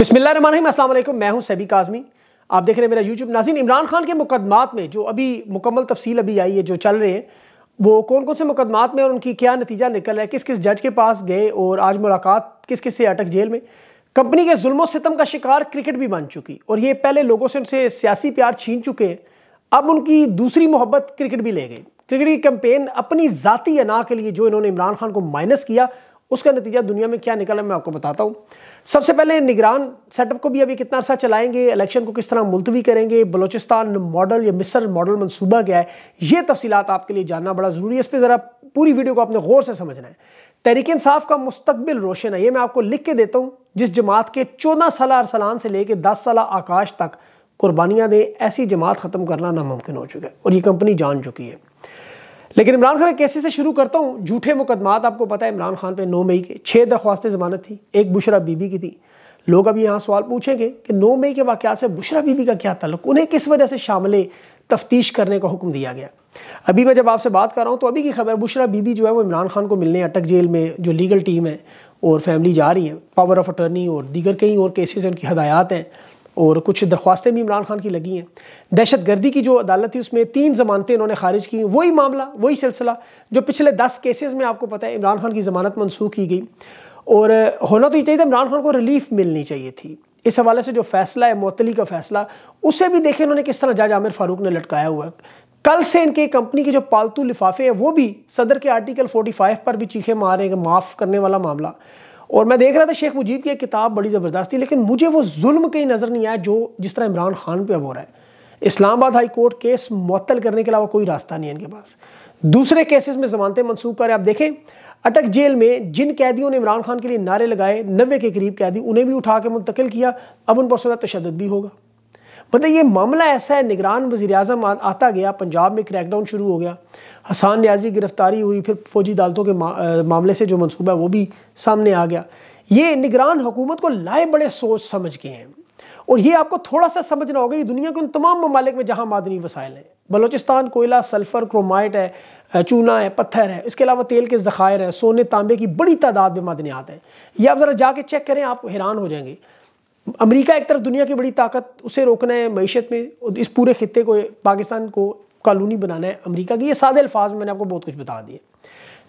बसमिल्लाम मैं हूं सभी काजमी आप देख रहे हैं मेरा यूट्यूब नाजीन इमरान खान के मुकदमात में जो अभी मुकम्मल तफसील अभी आई है जो चल रहे हैं वो कौन कौन से मुकदमात में और उनकी क्या नतीजा निकल रहा है किस किस जज के पास गए और आज मुलाकात किस किस से अटक जेल में कंपनी के जुल्म सितम का शिकार क्रिकेट भी बन चुकी और ये पहले लोगों से उनसे सियासी प्यार छीन चुके हैं अब उनकी दूसरी मोहब्बत क्रिकेट भी ले गई क्रिकेट की कंपेन अपनी ज़ाती अना के लिए जो इन्होंने इमरान खान को माइनस किया उसका नतीजा दुनिया में क्या निकला मैं आपको बताता हूँ सबसे पहले निगरान सेटअप को भी अभी कितना अर्सा चलाएंगे इलेक्शन को किस तरह मुलतवी करेंगे बलोचिस्तान मॉडल या मिसर मॉडल मनसूबा क्या है ये तफसीत आपके लिए जानना बड़ा ज़रूरी है इस पर ज़रा पूरी वीडियो को आपने गौर से समझना है तहरीक इंसाफ का मुस्तबिल रोशन है ये मैं आपको लिख के देता हूँ जिस जमात के चौदह साल अरसलान से लेकर दस साल आकाश तक कुर्बानियाँ दें ऐसी जमात ख़त्म करना नामुमकिन हो चुका है और ये कंपनी जान चुकी है लेकिन इमरान खान कैसे से शुरू करता हूँ झूठे मुकदमात आपको पता है इमरान खान पे नौ मई के छः दरख्वास्तें जमानत थी एक बुशरा बीबी की थी लोग अभी यहाँ सवाल पूछेंगे कि नौ मई के वाक़ से बुशरा बीबी का क्या तल्लक उन्हें किस वजह से शामिल तफ्तीश करने का हुक्म दिया गया अभी मैं जब आपसे बात कर रहा हूँ तो अभी की खबर बुशरा बीबी जो है वो इमरान खान को मिलने अटक जेल में जो लीगल टीम है और फैमिली जा रही है पावर ऑफ अटर्नी और दीगर कई और केसेस उनकी हदायत हैं और कुछ दरख्वास्तें भी इमरान खान की लगी हैं दहशत गर्दी की जो अदालत थी उसमें तीन जमानतें इन्होंने खारिज की वही मामला वही सिलसिला जो पिछले दस केसेस में आपको पता है इमरान खान की ज़मानत मनसूख की गई और होना तो ये चाहिए था इमरान खान को रिलीफ मिलनी चाहिए थी इस हवाले से जो फैसला है मअतली का फैसला उसे भी देखें उन्होंने किस तरह जज आमिर फारूक ने लटकाया हुआ है कल से इनके कंपनी के जो पालतू लिफाफे हैं वो भी सदर के आर्टिकल 45 पर भी चीखे मारेंगे माफ़ करने वाला मामला और मैं देख रहा था शेख मुजीब की किताब बड़ी ज़बरदस्त थी लेकिन मुझे वो जुल्म कहीं नज़र नहीं आया जो जिस तरह इमरान खान पे अब हो रहा है इस्लामाबाद हाई कोर्ट केस मअतल करने के अलावा कोई रास्ता नहीं है इनके पास दूसरे केसेस में जमानतें मनसूख करें आप देखें अटक जेल में जिन कैदियों ने इमरान खान के लिए नारे लगाए नब्बे के करीब कैदी उन्हें भी उठा के मुंतकिल किया अब उन पर सदा तशद भी होगा मतलब ये मामला ऐसा है निगरान वजी अजम आता गया पंजाब में क्रैकडाउन शुरू हो गया हसान न्याजी गिरफ्तारी हुई फिर फौजी अदालतों के मा, मामले से जो मनसूबा है वो भी सामने आ गया ये निगरान हुकूमत को लाए बड़े सोच समझ के हैं और ये आपको थोड़ा सा समझना होगा कि दुनिया के उन तमाम ममालिक में जहाँ मादनी वसाइल हैं बलोचिस्तान कोयला सल्फ़र क्रोमाइट है चूना है पत्थर है इसके अलावा तेल के ज़खायर हैं सोने तांबे की बड़ी तादाद में मादनियात हैं ये आप ज़रा जाके चेक करें आप हैरान हो जाएंगे अमेरिका एक तरफ दुनिया की बड़ी ताकत उसे रोकना है मीशत में और इस पूरे खत्े को पाकिस्तान को कॉलोनी बनाना है अमेरिका की ये सादे अल्फाज में मैंने आपको बहुत कुछ बता दिए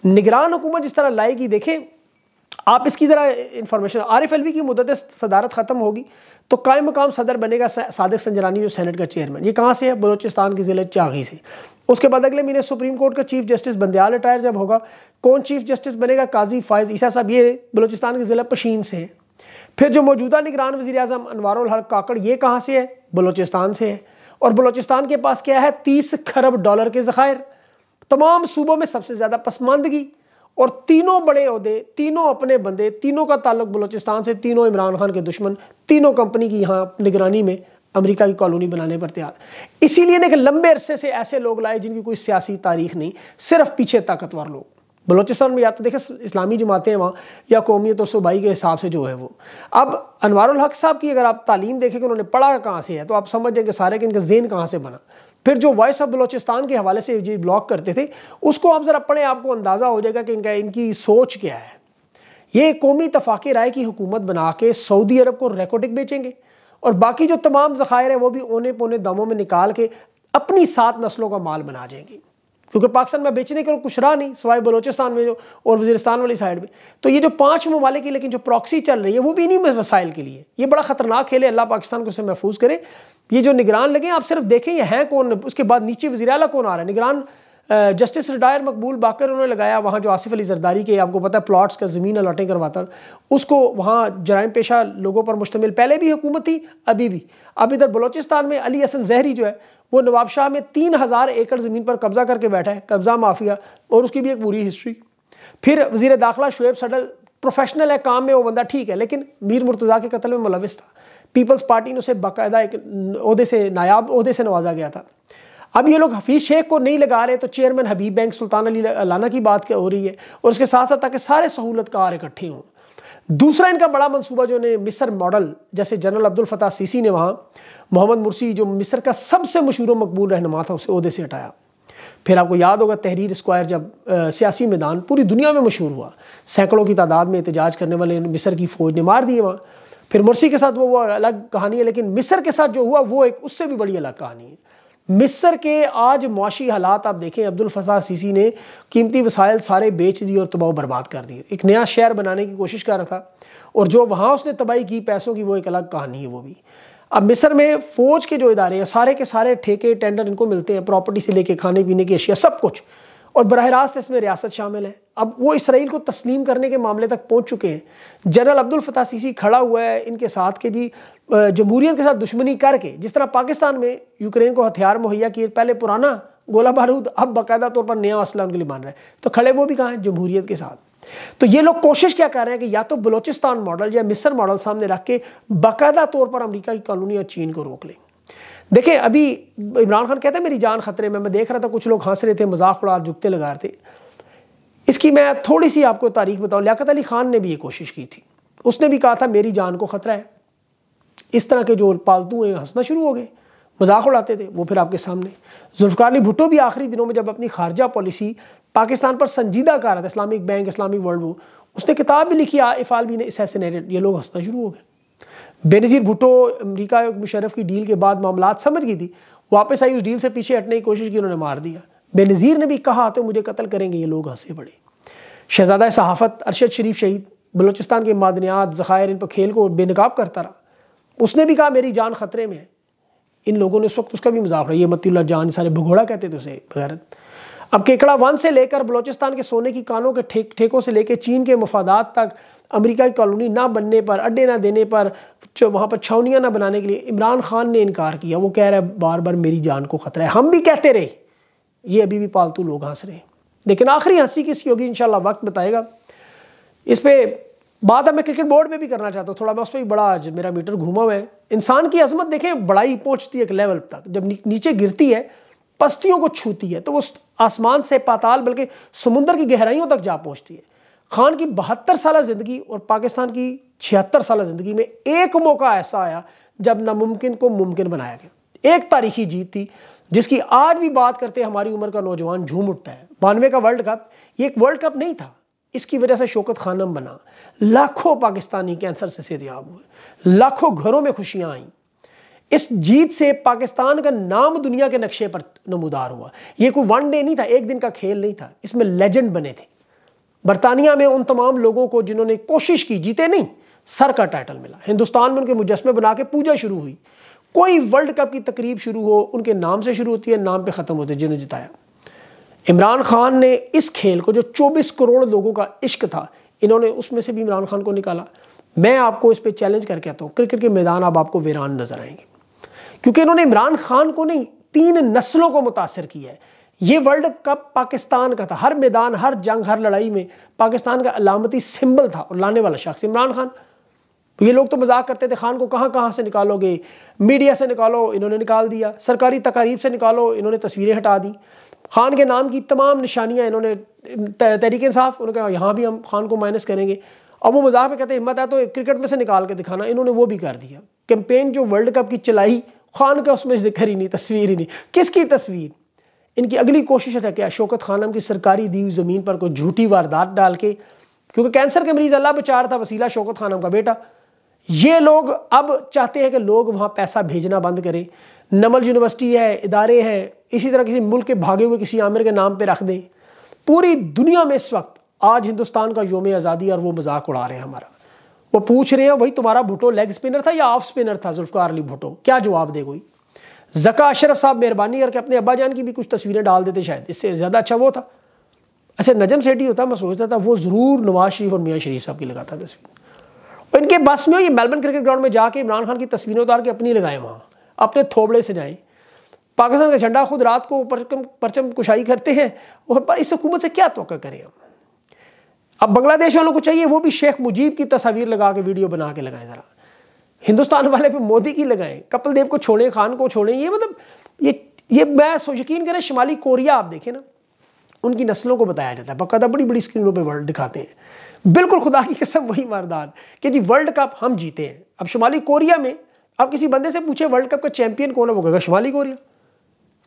निगरान हुकूमत जिस तरह लाएगी देखें आप इसकी ज़रा information R F L V की मदद सदारत ख़त्म होगी तो कायम मकाम सदर बनेगा सादक संजरानी जो सैनट का चेयरमैन ये कहाँ से है बलोचिस्तान के ज़िले चागी से उसके बाद अगले महीने सुप्रीम कोर्ट का चीफ जस्टिस बंदयाल रिटायर जब होगा कौन चीफ जस्टिस बनेगा काजी फायज ईसा साहब ये बलोचिस्तान के ज़िला पशीन से है फिर जो मौजूदा निगरान वजी अजम अनवर हल काकड़ ये कहाँ से है बलोचिस्तान से है और बलोचिस्तान के पास क्या है तीस खरब डॉलर के ज़खायर तमाम सूबों में सबसे ज़्यादा पसमानदगी और तीनों बड़े अहदे तीनों अपने बंदे तीनों का ताल्लुक बलोचिस्तान से तीनों इमरान खान के दुश्मन तीनों कंपनी की यहाँ निगरानी में अमेरिका की कॉलोनी बनाने पर तैयार इसीलिए ने एक लंबे अरसे से ऐसे लोग लाए जिनकी कोई सियासी तारीख नहीं सिर्फ पीछे ताकतवर लोग बलोचिस्तान में या तो देखें इस्लामी जमातें हैं वहाँ या कौमियत और सूबाई के हिसाब से जो है वो अब अनवारुल हक साहब की अगर आप तालीम देखें कि उन्होंने पढ़ा कहाँ से है तो आप समझ जाएंगे सारे कि इनका जेन कहाँ से बना फिर जो वॉइस ऑफ बलोचिस्तान के हवाले से जी ब्लॉक करते थे उसको आप ज़रा पढ़ें आपको अंदाज़ा हो जाएगा कि इनका इनकी सोच क्या है ये कौमी तफाक़ राय की हुकूमत बना के सऊदी अरब को रेकोडिक बेचेंगे और बाकी जो तमाम ज़खायर हैं वो भी ओने पोने दमों में निकाल के अपनी सात नस्लों का माल बना जाएंगी क्योंकि पाकिस्तान में बेचने के कुछ रहा नहीं सवाए बलोचिस्तान में जो और वजीरस्तान वाली साइड में तो ये जो पांच ममालिक लेकिन जो प्रॉक्सी चल रही है वो भी इन्हीं वसाइल के लिए ये बड़ा खतरनाक खेल है अल्लाह पाकिस्तान को उसे महफूज करे ये जो निगरान लगे आप सिर्फ देखें ये हैं कौन उसके बाद नीचे वजी अला कौन आ रहा है निगरान जस्टिस रिटायर मकबूल बाकर उन्होंने लगाया वहाँ जो आसिफ अली जरदारी के आपको पता है प्लाट्स का ज़मीन अलाटें करवाता उसको वहाँ जराइम पेशा लोगों पर मुश्तमिल पहले भी हुकूमत थी अभी भी अब इधर बलोचिस्तान में अली हसन जहरी जो है वो नवाब शाह में तीन हज़ार एकड़ ज़मीन पर कब्ज़ा करके बैठा है कब्ज़ा माफिया और उसकी भी एक बुरी हिस्ट्री फिर वजीर दाखिला शुएब सडल प्रोफेशनल है काम में वो बंदा ठीक है लेकिन मीर मुर्तज़ा के कत्ल में मुलविस था पीपल्स पार्टी ने उसे बाकायदा एक अहदे से नायाब अहदे से नवाजा गया था अब ये लोग हफीज़ शेख को नहीं लगा रहे तो चेयरमैन हबीब बैंक सुल्तान अली लाना की बात हो रही है और उसके साथ साथ ताकि सारे सहूलत कार इकट्ठे हों दूसरा इनका बड़ा मनसूबा जो ने मिसर मॉडल जैसे जनरल अब्दुल फतह सीसी ने वहाँ मोहम्मद मुर्सी जो मिसर का सबसे मशहूर व मकबूल रहनमा था उसे अहदे से हटाया फिर आपको याद होगा तहरीर स्क्वायर जब आ, सियासी मैदान पूरी दुनिया में मशहूर हुआ सैकड़ों की तादाद में एहतजाज करने वाले मिसर की फ़ौज ने मार दिए वहाँ फिर मुर्सी के साथ वो वो अलग कहानी है लेकिन मिसर के साथ जो हुआ वो एक उससे भी बड़ी अलग कहानी है मिस्र के आज मुआशी हालात आप देखें अब्दुल फसा सीसी ने कीमती वसाइल सारे बेच दिए और तबाह बर्बाद कर दिए एक नया शहर बनाने की कोशिश कर रहा था और जो वहाँ उसने तबाही की पैसों की वो एक अलग कहानी है वो भी अब मिस्र में फ़ौज के जो इदारे हैं सारे के सारे ठेके टेंडर इनको मिलते हैं प्रॉपर्टी से लेके खाने पीने की अशिया सब कुछ और बरह रास्त इसमें रियासत शामिल है अब वो इसराइल को तस्लीम करने के मामले तक पहुंच चुके हैं जनरल अब्दुल फताह सीसी खड़ा हुआ है इनके साथ के जी जमहूरियत के साथ दुश्मनी करके जिस तरह पाकिस्तान में यूक्रेन को हथियार मुहैया किए पहले पुराना गोला बारूद अब बाकायदा तौर पर नया असला उनके लिए मान रहे हैं तो खड़े वो भी कहाँ हैं जमहूरियत के साथ तो ये लोग कोशिश क्या कर रहे हैं कि या तो बलोचिस्तान मॉडल या मिसर मॉडल सामने रख के बाकायदा तौर पर अमरीका की कॉलोनी और चीन को रोक लेंगे देखें अभी इमरान खान कहता है मेरी जान खतरे में मैं देख रहा था कुछ लोग हंस रहे थे मजाक उड़ा जुगते लगा रहे थे इसकी मैं थोड़ी सी आपको तारीख बताऊं लियाकत अली खान ने भी ये कोशिश की थी उसने भी कहा था मेरी जान को खतरा है इस तरह के जो पालतू हैं हंसना शुरू हो गए मजाक उड़ाते थे वो फिर आपके सामने जुल्फकार अली भुट्टो भी आखिरी दिनों में जब अपनी खारजा पॉलिसी पाकिस्तान पर संजीदा कर रहा था इस्लामिक बैंक इस्लामिक वर्ल्ड वो उसने किताब भी लिखी इफ़ाल भी ने असैसिनेटेड ये लोग हंसना शुरू हो गए बेनजीर भुटो अमरीका मुशरफ की डील के बाद मामला समझ गई थी वापस आई उस डील से पीछे हटने की कोशिश की उन्होंने मार दिया बेनज़ीर ने भी कहा तो मुझे कत्ल करेंगे ये लोग हंसे पड़े शहजादा सहाफ़त अरशद शरीफ शहीद बलोचिस्तान के मादनियात ज़खायर इन पर खेल को बेनकाब करता रहा उसने भी कहा मेरी जान खतरे में है इन लोगों ने उस वक्त उसका भी मजाक रहा ये मतील्ला जान सारे भगोड़ा कहते थे उसे बगैरत अब केकड़ा वन से लेकर बलोचिस्तान के सोने की कानों के ठेकों से लेकर चीन के मफादात तक अमेरिका की कॉलोनी ना बनने पर अड्डे ना देने पर जो वहाँ पर छावनियाँ ना बनाने के लिए इमरान खान ने इनकार किया वो कह रहा है बार बार मेरी जान को ख़तरा है हम भी कहते रहे ये अभी भी पालतू लोग हंस रहे हैं लेकिन आखिरी हंसी किसी होगी इन वक्त बताएगा इस पर बात अब मैं क्रिकेट बोर्ड में भी करना चाहता हूँ थोड़ा मैं उस पर भी बड़ा आज मेरा मीटर घूमा हुआ है इंसान की अजमत देखें बड़ाई पहुँचती है एक लेवल तक जब नीचे गिरती है पस्तियों को छूती है तो वो आसमान से पाताल बल्कि समुंदर की गहराइयों तक जा पहुँचती है खान की बहत्तर साल ज़िंदगी और पाकिस्तान की छिहत्तर साल ज़िंदगी में एक मौका ऐसा आया जब नामुमकिन को मुमकिन बनाया गया एक तारीखी जीत थी जिसकी आज भी बात करते हमारी उम्र का नौजवान झूम उठता है बानवे का वर्ल्ड कप ये एक वर्ल्ड कप नहीं था इसकी वजह से शोकत खानम बना लाखों पाकिस्तानी कैंसर से सेहतियाब हुए लाखों घरों में खुशियाँ आईं इस जीत से पाकिस्तान का नाम दुनिया के नक्शे पर नमूदार हुआ ये कोई वन डे नहीं था एक दिन का खेल नहीं था इसमें लेजेंड बने थे बरतानिया में उन तमाम लोगों को जिन्होंने कोशिश की जीते नहीं सर का टाइटल मिला हिंदुस्तान में उनके मुजस्मे बना के पूजा शुरू हुई कोई वर्ल्ड कप की तकरीब शुरू हो उनके नाम से शुरू होती है नाम पर ख़त्म होते जिन्होंने जिताया इमरान खान ने इस खेल को जो चौबीस करोड़ लोगों का इश्क था इन्होंने उसमें से भी इमरान खान को निकाला मैं आपको इस पर चैलेंज करके आता हूँ क्रिकेट के मैदान अब आपको वीरान नजर आएंगे क्योंकि इन्होंने इमरान खान को नहीं तीन नस्लों को मुतासर किया है ये वर्ल्ड कप पाकिस्तान का था हर मैदान हर जंग हर लड़ाई में पाकिस्तान का अलामती सिंबल था और लाने वाला शख्स इमरान खान ये लोग तो मजाक करते थे खान को कहाँ कहाँ से निकालोगे मीडिया से निकालो इन्होंने निकाल दिया सरकारी तकारीब से निकालो इन्होंने तस्वीरें हटा दी खान के नाम की तमाम निशानियाँ इन्होंने तहरीक इंसाफ उन्होंने कहा यहाँ भी हम खान को माइनस करेंगे अब वो मजाक में कहते हिम्मत है तो क्रिकेट में से निकाल के दिखाना इन्होंने वो भी कर दिया कैंपेन जो वर्ल्ड कप की चलाई खान का उसमें जिक्र ही नहीं तस्वीर ही नहीं किसकी तस्वीर इनकी अगली कोशिश है कि अशोकत खानम की सरकारी दी हुई ज़मीन पर कोई झूठी वारदात डाल के क्योंकि कैंसर के मरीज़ अल्लाह बचार था वसीला शोकत खानम का बेटा ये लोग अब चाहते हैं कि लोग वहाँ पैसा भेजना बंद करें नमल यूनिवर्सिटी है इदारे हैं इसी तरह किसी मुल्क के भागे हुए किसी आमिर के नाम पर रख दें पूरी दुनिया में इस वक्त आज हिंदुस्तान का योम आज़ादी और वो मजाक उड़ा रहे हैं हमारा वो पूछ रहे हैं भाई तुम्हारा भुटो लेग स्पिनर था या ऑफ स्पिनर था जुल्फ़ार अली भुटो क्या जवाब दे कोई जका अशरफ साहब मेहरबानी करके अपने अब्बा जान की भी कुछ तस्वीरें डाल देते शायद इससे ज़्यादा अच्छा वो था ऐसे अच्छा, नजम सेठी होता मैं सोचता था वो ज़रूर नवाज शरीफ और मियाँ शरीफ साहब की लगाता तस्वीर और इनके बस में ये मेलबर्न क्रिकेट ग्राउंड में जाके इमरान खान की तस्वीरें उतार के अपनी लगाए वहाँ अपने थोबड़े से जाएँ पाकिस्तान का झंडा खुद रात को परचम परचम कुशाई करते हैं और इस हुकूमत से क्या तो करें हम अब बांग्लादेश वालों को चाहिए वो भी शेख मुजीब की तस्वीर लगा के वीडियो बना के लगाएं ज़रा हिंदुस्तान वाले पे मोदी की लगाएं कपिल देव को छोड़ें खान को छोड़ें ये मतलब ये ये मैं यकीन करें शुमाली कोरिया आप देखें ना उनकी नस्लों को बताया जाता है बकायदा बड़ी बड़ी स्क्रीनों पे वर्ल्ड दिखाते हैं बिल्कुल खुदा की कसम वही वारदात कि जी वर्ल्ड कप हम जीते हैं अब शुमाली कोरिया में आप किसी बंदे से पूछे वर्ल्ड कप का चैंपियन कौन है वो कहेगा शुमाली कोरिया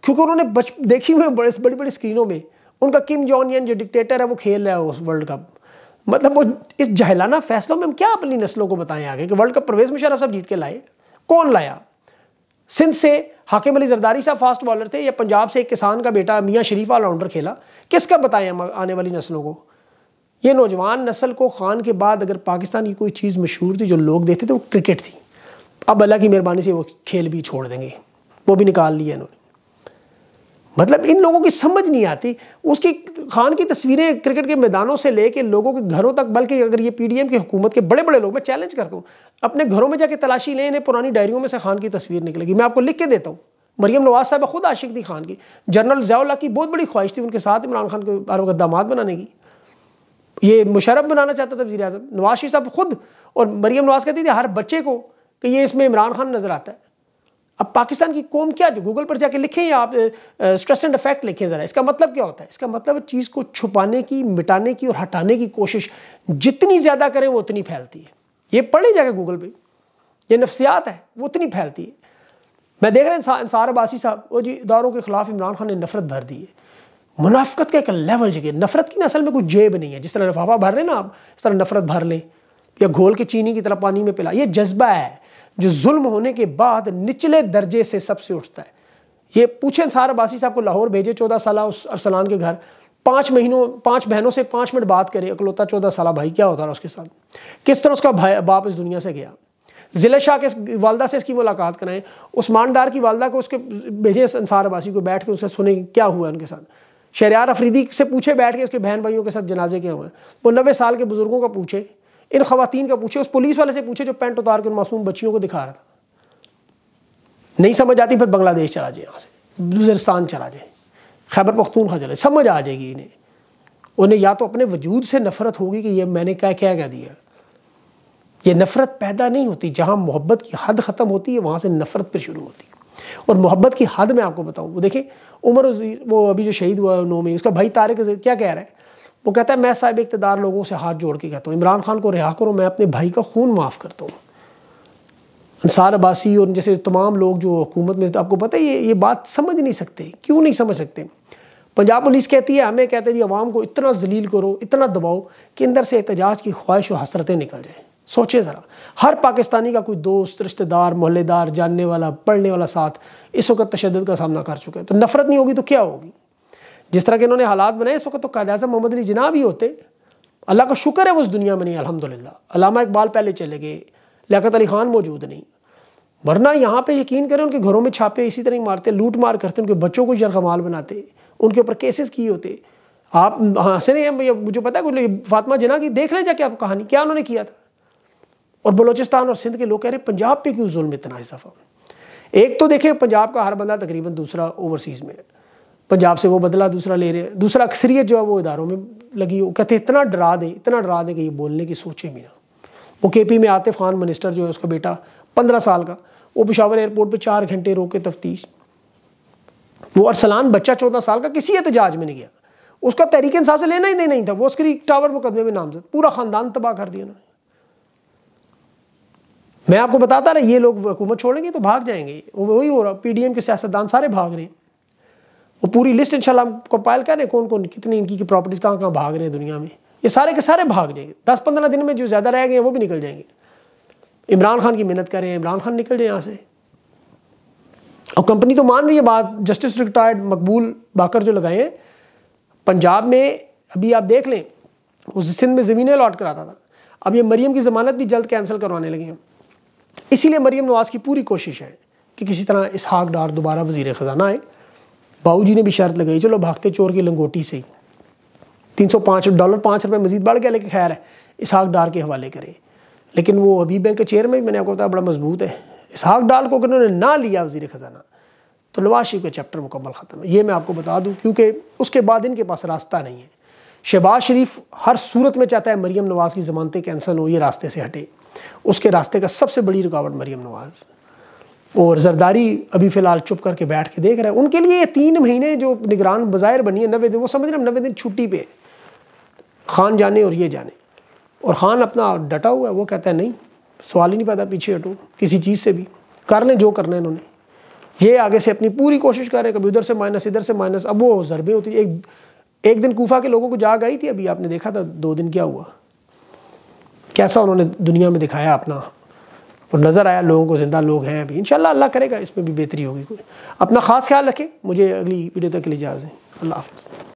क्योंकि उन्होंने बच देखी हुई बड़ी बड़ी स्क्रीनों में उनका किम जॉन यन जो डिक्टेटर है वो खेल रहा है उस वर्ल्ड कप मतलब वो इस जहलाना फैसलों में हम क्या अपनी नस्लों को बताएं आगे कि वर्ल्ड कप परवेज मुशरफ साहब जीत के लाए कौन लाया सिंध से हाकिम अली जरदारी साहब फास्ट बॉलर थे या पंजाब से एक किसान का बेटा मियाँ शरीफ ऑलराउंडर खेला किसका बताएं हम आने वाली नस्लों को ये नौजवान नस्ल को खान के बाद अगर पाकिस्तान की कोई चीज़ मशहूर थी जो लोग देखते थे वो क्रिकेट थी अब अल्लाह की मेहरबानी से वो खेल भी छोड़ देंगे वो भी निकाल लिया इन्होंने मतलब इन लोगों की समझ नहीं आती उसकी खान की तस्वीरें क्रिकेट के मैदानों से लेके लोगों के घरों तक बल्कि अगर ये पीडीएम की हुकूमत के बड़े बड़े लोग मैं चैलेंज करता हूँ अपने घरों में जाके तलाशी लें इन्हें पुरानी डायरियों में से खान की तस्वीर निकलेगी मैं आपको लिख के देता हूँ मरीम नवाज साहब खुद आशिक थी खान की जनरल जयाल्ला की बहुत बड़ी ख्वाहिश थी उनके साथ इमरान खान के हर वक्त दामाद बनाने की ये मुशरफ बनाना चाहता था वजी अजम नवाज शरीफ साहब खुद और मरीम नवाज कहती थी हर बच्चे को कि ये इसमें इमरान खान नज़र आता है अब पाकिस्तान की कौम क्या जो गूगल पर जाके लिखें या आप स्ट्रेस एंड अफेक्ट लिखें ज़रा इसका मतलब क्या होता है इसका मतलब चीज़ को छुपाने की मिटाने की और हटाने की कोशिश जितनी ज़्यादा करें वो उतनी फैलती है ये पढ़े जाएगा गूगल पर यह नफसियात है वो उतनी फैलती है मैं देख रहा हूँ इंसार अबासी साहब वो जी इदारों के खिलाफ इमरान खान ने नफरत भर दी है मुनाफ्त का एक लेवल जगह नफरत की ना असल में कोई जेब नहीं है जिस तरह लिफाफा भर रहे ना आप इस तरह नफरत भर लें या घोल के चीनी की तरह पानी में पिला ये जज्बा है जो जुल्म होने के बाद निचले दर्जे से सबसे उठता है ये पूछे अंसार अब्बासी साहब को लाहौर भेजे चौदह साल उस अरसलान के घर पाँच महीनों पाँच बहनों से पाँच मिनट बात करे अकलौता चौदह साल भाई क्या होता रहा उसके साथ किस तरह उसका भाई बाप इस दुनिया से गया ज़िले शाह के वालदा से इसकी मुलाकात कराएं उस्मान डार की वालदा को उसके भेजें अंसार अबासी को बैठ के उससे सुने क्या हुआ उनके साथ शहरियार अफरीदी से पूछे बैठ के उसके बहन भाइयों के साथ जनाजे क्या हुए वो नबे साल के बुज़ुर्गों का पूछे इन खातन का पूछे उस पुलिस वाले से पूछे जो पेंट उतार के उन मासूम बच्चियों को दिखा रहा था नहीं समझ आती फिर बांग्लादेश चला जाए यहाँ से बुजरस्तान चला जाए खैबर खा चले समझ आ जाएगी इन्हें उन्हें या तो अपने वजूद से नफरत होगी कि ये मैंने क्या क्या कह दिया ये नफरत पैदा नहीं होती जहाँ मोहब्बत की हद ख़त्म होती है वहाँ से नफरत पर शुरू होती है और मोहब्बत की हद मैं आपको बताऊँ वो देखें उमर वो अभी जो शहीद हुआ नौ में उसका भाई तारिक क्या कह रहा है वो कहता है मैं साहब इकतदार लोगों से हाथ जोड़ के कहता हूँ इमरान खान को रिहा करो मैं अपने भाई का खून माफ़ करता हूँ अंसार अब्बासी और जैसे तमाम लोग जो हुकूमत में तो आपको पता है ये ये बात समझ नहीं सकते क्यों नहीं समझ सकते पंजाब पुलिस कहती है हमें कहते हैं जी आवाम को इतना जलील करो इतना दबाओ कि अंदर से एहतजाज की ख्वाहिश और हसरतें निकल जाए सोचे ज़रा हर पाकिस्तानी का कोई दोस्त रिश्तेदार मोहल्लेदार जानने वाला पढ़ने वाला साथ इस वक्त तशद का सामना कर चुका है तो नफरत नहीं होगी तो क्या होगी जिस तरह के इन्होंने हालात बनाए इस वक्त तो कायद अजम मोहम्मद अली जिना भी होते अल्लाह का शुक्र है वो उस दुनिया में नहीं अलहमदिल्ला इकबाल पहले चले गए लियात अली खान मौजूद नहीं वरना यहाँ पे यकीन करें उनके घरों में छापे इसी तरह मारते लूट मार करते उनके बच्चों को जरगमाल बनाते उनके ऊपर केसेस किए होते आप हंसे हाँ, नहीं मुझे पता है कुछ फातिमा जना की देख लें जाके आप कहानी क्या उन्होंने किया था और बलोचिस्तान और सिंध के लोग कह रहे पंजाब पे क्यों जुल्म इतना इजाफा एक तो देखें पंजाब का हर बंदा तकरीबन दूसरा ओवरसीज़ में है पंजाब से वो बदला दूसरा ले रहे हैं दूसरा अक्सरियत जो है वो इदारों में लगी वो कहते इतना डरा दें इतना डरा दें कि ये बोलने की सोचे भी ना वो के पी में आते खान मिनिस्टर जो है उसका बेटा पंद्रह साल का वो पिशावर एयरपोर्ट पर चार घंटे रोके तफ्तीश वो अरसलान बच्चा चौदह साल का किसी एहतजाज में नहीं गया उसका तहरीक इंसाफ से लेना ही नहीं, नहीं था वो उसकी टावर मुकदमे में नामजद पूरा खानदान तबाह कर दिया उन्होंने मैं आपको बताता रहा ये लोग हुकूमत छोड़ेंगे तो भाग जाएंगे वही हो रहा पी डी एम के सियासतदान सारे भाग रहे हैं वो पूरी लिस्ट इंशाल्लाह हम कंपाइल करें कौन कौन कितनी इनकी की प्रॉपर्टीज़ कहाँ कहाँ भाग रहे हैं दुनिया में ये सारे के सारे भाग जाएंगे दस पंद्रह दिन में जो ज़्यादा रह गए वो भी निकल जाएंगे इमरान खान की मेहनत करें इमरान खान निकल जाए यहाँ से और कंपनी तो मान रही है बात जस्टिस रिटायर्ड मकबूल बाकर जो लगाए हैं पंजाब में अभी आप देख लें उस सिंध में ज़मीनें अलॉट कराता था अब ये मरीम की ज़मानत भी जल्द कैंसिल करवाने लगे हैं इसीलिए मरीम नवाज़ की पूरी कोशिश है कि किसी तरह इसहाक डार दोबारा वजीर ख़जाना आए बाबूजी ने भी शर्त लगाई चलो भागते चोर की लंगोटी से तीन सौ पाँच डॉलर पाँच रुपये मजीद बढ़ गया लेकिन खैर है इसहाक डार के हवाले करे लेकिन वो अभी बैंक के चेयरमैन मैंने आपको बताया बड़ा मजबूत है इसहाक डार को अगर उन्होंने ना लिया वजीर ख़जाना तो नवाज शरीफ का चैप्टर मुकम्मल ख़त्म है ये मैं आपको बता दूँ क्योंकि उसके बाद इनके पास रास्ता नहीं है शहबाज शरीफ हर सूरत में चाहता है मरीम नवाज़ की ज़मानतें कैंसल हो ये रास्ते से हटे उसके रास्ते का सबसे बड़ी रुकावट मरीम नवाज़ और जरदारी अभी फ़िलहाल चुप करके बैठ के देख रहे हैं उनके लिए ये तीन महीने जो निगरान बाज़ाहिर बनी है नवे दिन वो समझ रहे हैं नवे दिन छुट्टी पे खान जाने और ये जाने और ख़ान अपना डटा हुआ है वो कहता है नहीं सवाल ही नहीं पैदा पीछे हटो किसी चीज़ से भी कर लें जो करना है इन्होंने ये आगे से अपनी पूरी कोशिश कर रहे हैं कभी उधर से माइनस इधर से माइनस अब वो ज़रबे होती है एक एक दिन कोफा के लोगों को जाग आई थी अभी आपने देखा था दो दिन क्या हुआ कैसा उन्होंने दुनिया में दिखाया अपना और नज़र आया लोगों को ज़िंदा लोग हैं अभी इन अल्लाह करेगा इसमें भी बेहतरी होगी कोई अपना ख़ास ख्याल रखें मुझे अगली वीडियो तक के लिए इजाज़ दें अल्लाह हाफ़